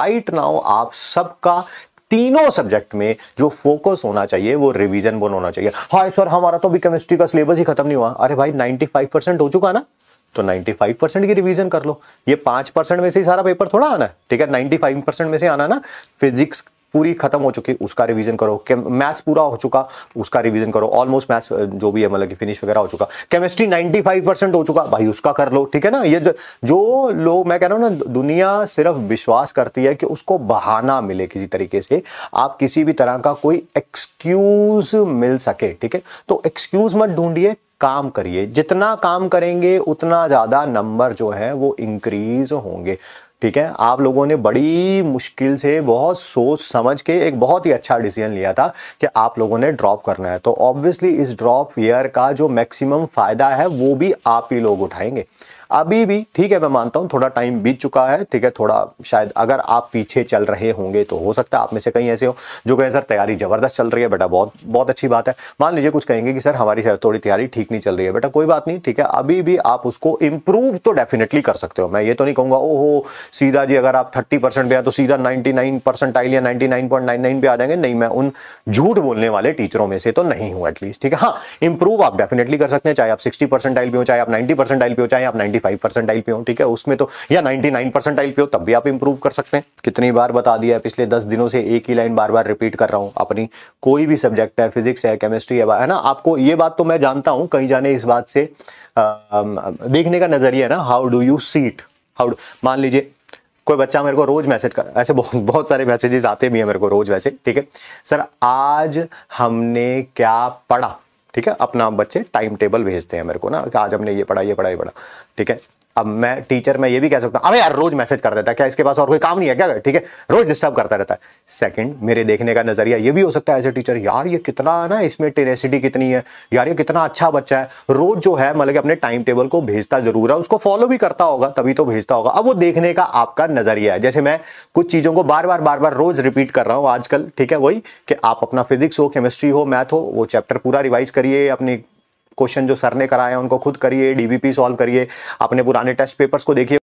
right now आप सबका तीनों सब्जेक्ट में जो फोकस होना चाहिए वो रिवीजन बोन होना चाहिए हाँ सर हमारा तो भी केमिस्ट्री का सिलेबस ही खत्म नहीं हुआ अरे भाई 95 परसेंट हो चुका ना तो 95 परसेंट की रिवीजन कर लो ये पांच परसेंट में से ही सारा पेपर थोड़ा आना है ठीक है 95 परसेंट में से आना ना फिजिक्स पूरी खत्म हो चुकी उसका रिवीजन करो मैथ्स पूरा हो चुका उसका रिवीजन करो ऑलमोस्ट मैथ्स जो भी है मतलब कि फिनिश वगैरह हो चुका केमिस्ट्री 95 परसेंट हो चुका भाई उसका कर लो ठीक है ना ये जो लोग मैं कह रहा हूँ ना दुनिया सिर्फ विश्वास करती है कि उसको बहाना मिले किसी तरीके से आप किसी भी तरह का कोई एक्सक्यूज मिल सके ठीक है तो एक्सक्यूज मत ढूंढिए काम करिए जितना काम करेंगे उतना ज़्यादा नंबर जो है वो इंक्रीज होंगे ठीक है आप लोगों ने बड़ी मुश्किल से बहुत सोच समझ के एक बहुत ही अच्छा डिसीजन लिया था कि आप लोगों ने ड्रॉप करना है तो ऑब्वियसली इस ड्रॉप ईयर का जो मैक्सिमम फायदा है वो भी आप ही लोग उठाएंगे अभी भी ठीक है मैं मानता हूँ थोड़ा टाइम बीत चुका है ठीक है थोड़ा शायद अगर आप पीछे चल रहे होंगे तो हो सकता है आप में से कहीं ऐसे हो जो कहें सर तैयारी ज़बरदस्त चल रही है बेटा बहुत बहुत अच्छी बात है मान लीजिए कुछ कहेंगे कि सर हमारी सर थोड़ी तैयारी ठीक नहीं चल रही है बेटा कोई बात नहीं ठीक है अभी भी आप उसको इम्प्रूव तो डेफिनेटली कर सकते हो मैं ये तो नहीं कहूँगा ओहो सीधा जी अगर आप थर्टी परसेंट पे आए तो सीधा नाइन्टी नाइन परसेंटाइल या ninety nine point nine nine पे आ जाएंगे नहीं मैं उन झूठ बोलने वाले टीचरों में से तो नहीं हूँ एटलीस्ट ठीक है हाँ इंप्रूव आप डेफिनेटली कर सकते हैं चाहे आप सिक्सटी परसेंटाइल पे हो चाहे आप नाइन्टी परसेंटाइल पे हो चाहे आप नाइन्टी फाइव परसेंटाइल पे हो ठीक है उसमें तो या नाइन्टी नाइन परसेंटाइल पे हो तब भी आप इंप्रूव कर सकते हैं कितनी बार बता दिया पिछले दस दिनों से एक ही लाइन बार बार रिपीट कर रहा हूँ अपनी कोई भी सब्जेक्ट है फिजिक्स है केमिस्ट्री है ना आपको ये बात तो मैं जानता हूँ कहीं जाने इस बात से आ, देखने का नजरिया है ना how do you see it how मान लीजिए कोई बच्चा मेरे को रोज मैसेज कर ऐसे बहुत बहुत सारे मैसेजेस आते भी हैं मेरे को रोज वैसे ठीक है सर आज हमने क्या पढ़ा ठीक है अपना बच्चे टाइम टेबल भेजते हैं मेरे को ना आज हमने ये पढ़ा ये पढ़ा ये पढ़ा ठीक है अब मैं टीचर मैं ये भी कह सकता हूँ अरे यार रोज मैसेज कर देता है क्या इसके पास और कोई काम नहीं है क्या ठीक है रोज डिस्टर्ब करता रहता है सेकंड मेरे देखने का नजरिया ये भी हो सकता है एज ए टीचर यार ये कितना ना इसमें टेनेसिटी कितनी है यार ये कितना अच्छा बच्चा है रोज जो है मतलब अपने टाइम टेबल को भेजता जरूर है उसको फॉलो भी करता होगा तभी तो भेजता होगा अब वो देखने का आपका नजरिया है जैसे मैं कुछ चीजों को बार बार बार बार रोज रिपीट कर रहा हूँ आजकल ठीक है वही कि आप अपना फिजिक्स हो केमिस्ट्री हो मैथ हो वो चैप्टर पूरा रिवाइज करिए अपनी क्वेश्चन जो सर ने कराया उनको खुद करिए डीबीपी सॉल्व करिए अपने पुराने टेस्ट पेपर्स को देखिए